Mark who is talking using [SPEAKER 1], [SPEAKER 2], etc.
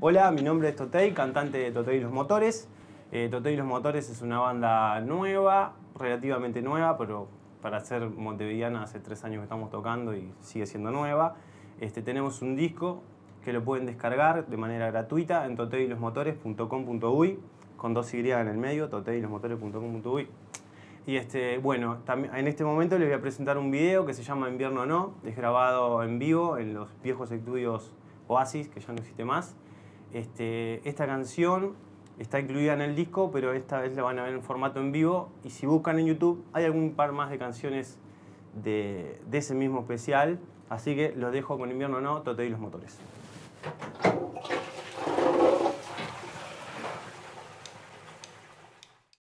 [SPEAKER 1] Hola, mi nombre es Totei, cantante de Totei y los Motores. Eh, Totei y los Motores es una banda nueva, relativamente nueva, pero para ser montevideana hace tres años que estamos tocando y sigue siendo nueva. Este, tenemos un disco que lo pueden descargar de manera gratuita en toteilosmotores.com.uy con dos Y en el medio, toteilosmotores.com.uy. Y este, bueno, en este momento les voy a presentar un video que se llama Invierno No, es grabado en vivo en los viejos estudios Oasis, que ya no existe más. Este, esta canción está incluida en el disco, pero esta vez la van a ver en formato en vivo. Y si buscan en YouTube, hay algún par más de canciones de, de ese mismo especial. Así que los dejo con invierno no, Tote y los motores.